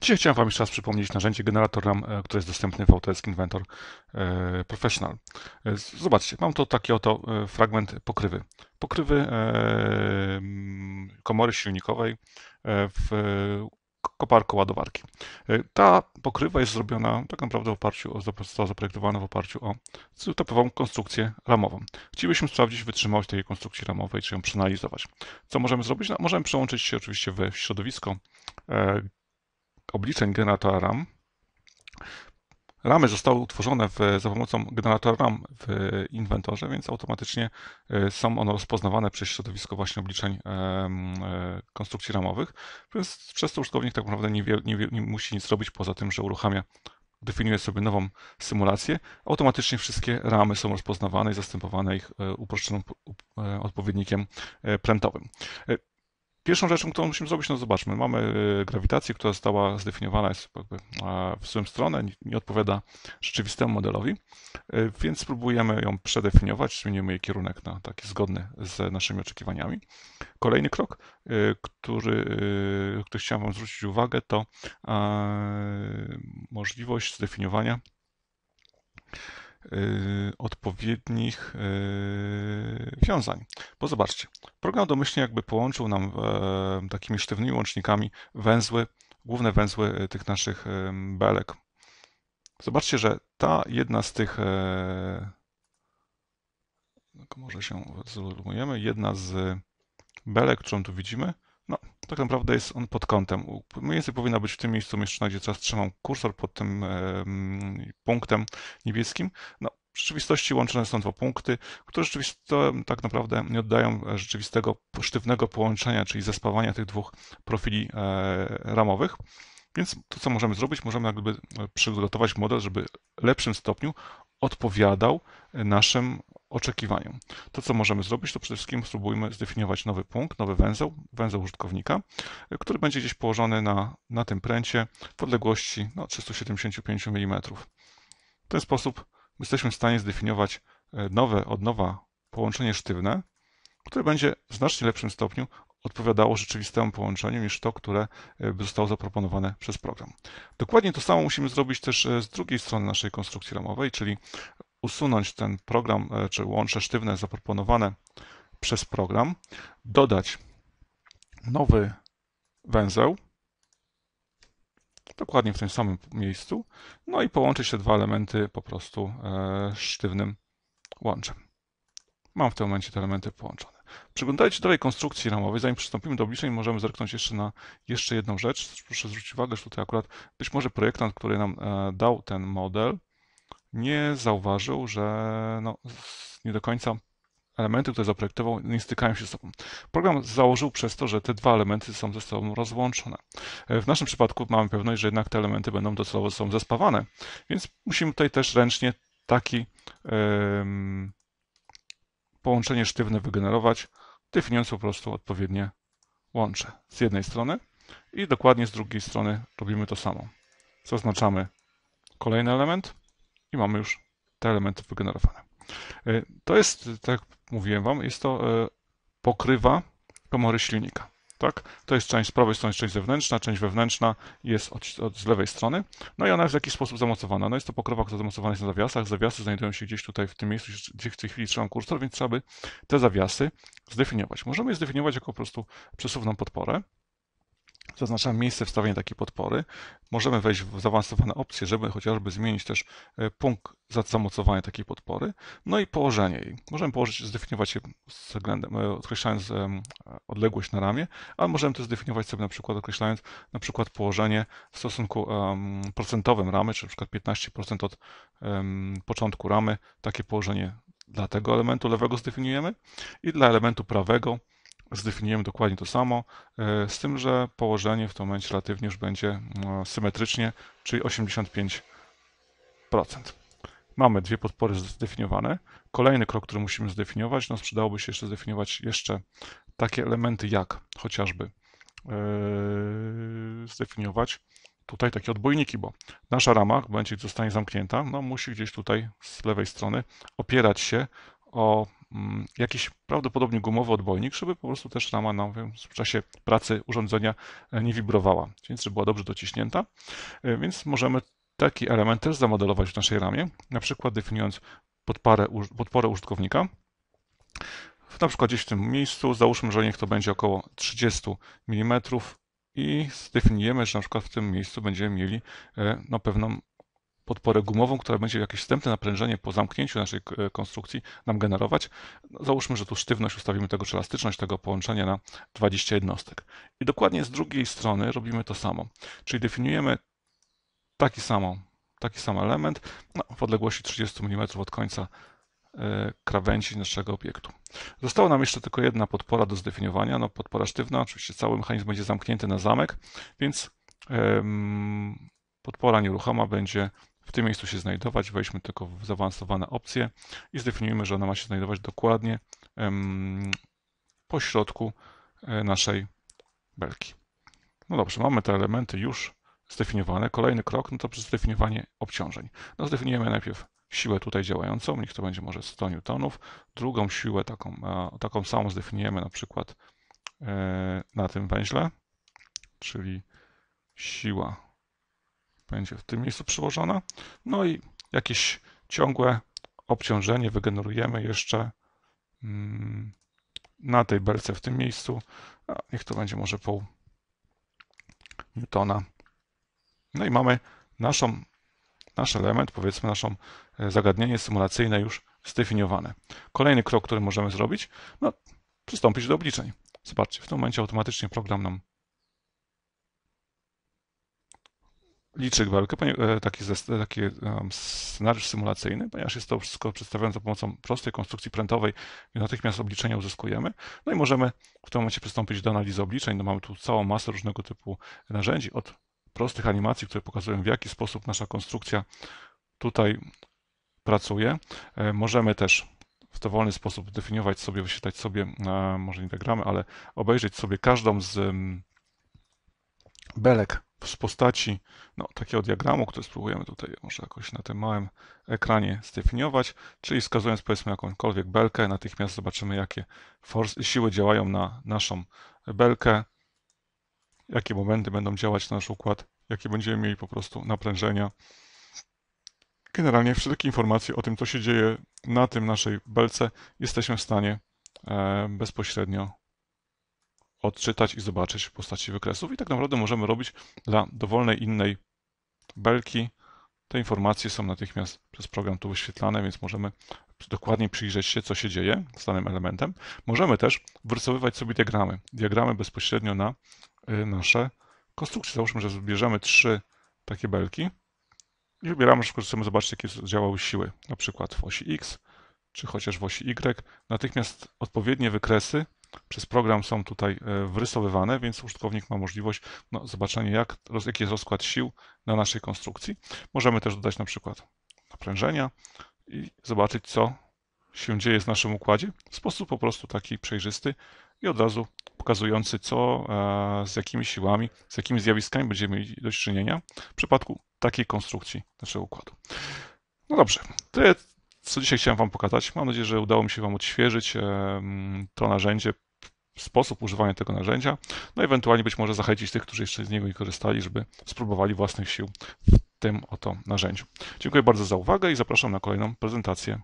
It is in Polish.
Dzisiaj chciałem Wam jeszcze raz przypomnieć narzędzie generator RAM, e, które jest dostępne w Autodesk Inventor e, Professional. E, zobaczcie, mam to taki oto fragment pokrywy. Pokrywy mm, komory silnikowej w koparku ładowarki. Ta pokrywa jest zrobiona tak naprawdę w oparciu o, została zaprojektowana w oparciu o typową konstrukcję ramową. Chcielibyśmy sprawdzić wytrzymałość tej konstrukcji ramowej, czy ją przeanalizować. Co możemy zrobić? No, możemy przełączyć się oczywiście w środowisko obliczeń generatora RAM. Ramy zostały utworzone w, za pomocą generatora RAM w inwentorze, więc automatycznie e, są one rozpoznawane przez środowisko właśnie obliczeń e, e, konstrukcji ramowych, przez, przez to użytkownik tak naprawdę nie, wie, nie, wie, nie musi nic zrobić poza tym, że uruchamia definiuje sobie nową symulację, automatycznie wszystkie ramy są rozpoznawane i zastępowane ich e, uproszczonym e, odpowiednikiem prętowym. Pierwszą rzeczą, którą musimy zrobić, no zobaczmy, mamy y, grawitację, która została zdefiniowana jest w złym stronę, nie odpowiada rzeczywistemu modelowi, y, więc spróbujemy ją przedefiniować, zmienimy jej kierunek na taki zgodny z naszymi oczekiwaniami. Kolejny krok, y, który, który chciałem Wam zwrócić uwagę, to możliwość zdefiniowania odpowiednich wiązań. Bo zobaczcie, Program domyślnie jakby połączył nam e, takimi sztywnymi łącznikami węzły, główne węzły e, tych naszych belek. Zobaczcie, że ta jedna z tych, e, no może się zlumujemy, jedna z belek, którą tu widzimy, no, tak naprawdę jest on pod kątem. Mniej więcej powinna być w tym miejscu umieszczona, gdzie teraz trzymam kursor pod tym punktem niebieskim. No, w rzeczywistości łączone są dwa punkty, które rzeczywisto tak naprawdę nie oddają e, rzeczywistego sztywnego połączenia, czyli zespawania tych dwóch profili e, ramowych. Więc to, co możemy zrobić, możemy jakby e, przygotować model, żeby w lepszym stopniu odpowiadał naszym oczekiwaniom. To, co możemy zrobić, to przede wszystkim spróbujmy zdefiniować nowy punkt, nowy węzeł, węzeł użytkownika, który będzie gdzieś położony na, na tym pręcie w odległości no, 375 mm. W ten sposób jesteśmy w stanie zdefiniować e, nowe od nowa połączenie sztywne, które będzie w znacznie lepszym stopniu odpowiadało rzeczywistemu połączeniu niż to, które e, zostało zaproponowane przez program. Dokładnie to samo musimy zrobić też e, z drugiej strony naszej konstrukcji ramowej, czyli usunąć ten program czy łącze sztywne zaproponowane przez program, dodać nowy węzeł, dokładnie w tym samym miejscu, no i połączyć te dwa elementy po prostu e, sztywnym łączem. Mam w tym momencie te elementy połączone. Przyglądajcie dalej konstrukcji ramowej. Zanim przystąpimy do obliczeń, możemy zerknąć jeszcze na jeszcze jedną rzecz. Proszę zwrócić uwagę, że tutaj akurat być może projektant, który nam e, dał ten model, nie zauważył, że no, nie do końca elementy, które zaprojektował, nie stykają się ze sobą. Program założył przez to, że te dwa elementy są ze sobą rozłączone. W naszym przypadku mamy pewność, że jednak te elementy będą docelowo ze sobą zespawane, więc musimy tutaj też ręcznie taki połączenie sztywne wygenerować, definiując po prostu odpowiednie łącze z jednej strony i dokładnie z drugiej strony robimy to samo. Zaznaczamy kolejny element i mamy już te elementy wygenerowane. E, to jest, tak mówiłem wam, jest to e, pokrywa komory silnika. Tak? To jest część z prawej strony, część zewnętrzna, część wewnętrzna jest od, od, z lewej strony. No i ona jest w jakiś sposób zamocowana. No jest to pokrywa, która zamocowana jest na zawiasach. Zawiasy znajdują się gdzieś tutaj w tym miejscu, gdzie w tej chwili trzymam kursor, więc trzeba by te zawiasy zdefiniować. Możemy je zdefiniować jako po prostu przesuwną podporę zaznaczamy miejsce wstawienia takiej podpory. Możemy wejść w zaawansowane opcje, żeby chociażby zmienić też e, punkt zamocowania takiej podpory, no i położenie jej. Możemy położyć, zdefiniować je względem, e, określając e, odległość na ramię, ale możemy to zdefiniować sobie na przykład określając na przykład położenie w stosunku procentowym ramy, czyli na przykład 15% od początku ramy, takie położenie dla tego elementu lewego zdefiniujemy i dla elementu prawego zdefiniujemy dokładnie to samo, e, z tym, że położenie w tym momencie relatywnie już będzie e, symetrycznie, czyli 85%. Mamy dwie podpory zdefiniowane. Kolejny krok, który musimy zdefiniować, no przydałoby się jeszcze zdefiniować jeszcze takie elementy jak chociażby yy, zdefiniować tutaj takie odbojniki, bo nasza rama, będzie momencie zostanie zamknięta, no, musi gdzieś tutaj z lewej strony opierać się o Mm, jakiś prawdopodobnie gumowy odbojnik, żeby po prostu też rama no, w czasie pracy urządzenia e, nie wibrowała, więc żeby była dobrze dociśnięta. E, więc możemy taki element też zamodelować w naszej ramie, na przykład definiując podparę, podporę użytkownika. Na przykład gdzieś w tym miejscu, załóżmy, że niech to będzie około 30 mm i zdefiniujemy, że na przykład w tym miejscu będziemy mieli e, no, pewną podporę gumową, która będzie jakieś wstępne naprężenie po zamknięciu naszej konstrukcji nam generować. No, załóżmy, że tu sztywność ustawimy tego, czy elastyczność tego połączenia na 20 jednostek. I dokładnie z drugiej strony robimy to samo. Czyli definiujemy taki, samo, taki sam element no, w odległości 30 mm od końca e, krawędzi naszego obiektu. Została nam jeszcze tylko jedna podpora do zdefiniowania, no podpora sztywna, oczywiście cały mechanizm będzie zamknięty na zamek, więc podpora nieruchoma będzie w tym miejscu się znajdować. Weźmy tylko w zaawansowane opcje i zdefiniujemy, że ona ma się znajdować dokładnie po środku e, naszej belki. No dobrze, mamy te elementy już zdefiniowane. Kolejny krok no to przez zdefiniowanie obciążeń. No zdefiniujemy najpierw siłę tutaj działającą, niech to będzie może 100 newtonów. Drugą siłę taką, taką samą zdefiniujemy na przykład e, na tym węźle, czyli siła będzie w tym miejscu przyłożona. No i jakieś ciągłe obciążenie wygenerujemy jeszcze mm, na tej belce w tym miejscu. niech to będzie może pół newtona. No i mamy naszą, nasz element, powiedzmy naszą e, zagadnienie symulacyjne już zdefiniowane. Kolejny krok, który możemy zrobić, no, przystąpić do obliczeń. Zobaczcie, w tym momencie automatycznie program nam liczy gwarkę, e, taki, taki um, scenariusz symulacyjny, ponieważ jest to wszystko przedstawione za pomocą prostej konstrukcji prętowej, i natychmiast obliczenia uzyskujemy. No i możemy w tym momencie przystąpić do analizy obliczeń. No mamy tu całą masę różnego typu narzędzi, od prostych animacji, które pokazują w jaki sposób nasza konstrukcja tutaj pracuje. E, możemy też w dowolny sposób definiować sobie, wyświetlać sobie, e, może nie diagramy, ale obejrzeć sobie każdą z mm, belek w postaci no, takiego diagramu, który spróbujemy tutaj może jakoś na tym małym ekranie zdefiniować, czyli wskazując powiedzmy jakąkolwiek belkę, natychmiast zobaczymy jakie force, siły działają na naszą belkę, jakie momenty będą działać na nasz układ, jakie będziemy mieli po prostu naprężenia. Generalnie wszelkie informacje o tym, co się dzieje na tym naszej belce jesteśmy w stanie e, bezpośrednio odczytać i zobaczyć w postaci wykresów i tak naprawdę możemy robić dla dowolnej innej belki. Te informacje są natychmiast przez program tu wyświetlane, więc możemy dokładnie przyjrzeć się, co się dzieje z danym elementem. Możemy też wyrysowywać sobie diagramy. Diagramy bezpośrednio na y, nasze konstrukcje. Załóżmy, że zbierzemy trzy takie belki i wybieramy, że chcemy zobaczyć, jakie działały siły, na przykład w osi X, czy chociaż w osi Y. Natychmiast odpowiednie wykresy przez program są tutaj e, wrysowywane, więc użytkownik ma możliwość no, zobaczenia, jak, jaki jest rozkład sił na naszej konstrukcji. Możemy też dodać na przykład naprężenia i zobaczyć, co się dzieje w naszym układzie w sposób po prostu taki przejrzysty i od razu pokazujący, co e, z jakimi siłami, z jakimi zjawiskami będziemy mieli do czynienia w przypadku takiej konstrukcji naszego układu. No dobrze, to co dzisiaj chciałem Wam pokazać. Mam nadzieję, że udało mi się Wam odświeżyć e, to narzędzie sposób używania tego narzędzia, no ewentualnie być może zachęcić tych, którzy jeszcze z niego nie korzystali, żeby spróbowali własnych sił w tym oto narzędziu. Dziękuję bardzo za uwagę i zapraszam na kolejną prezentację.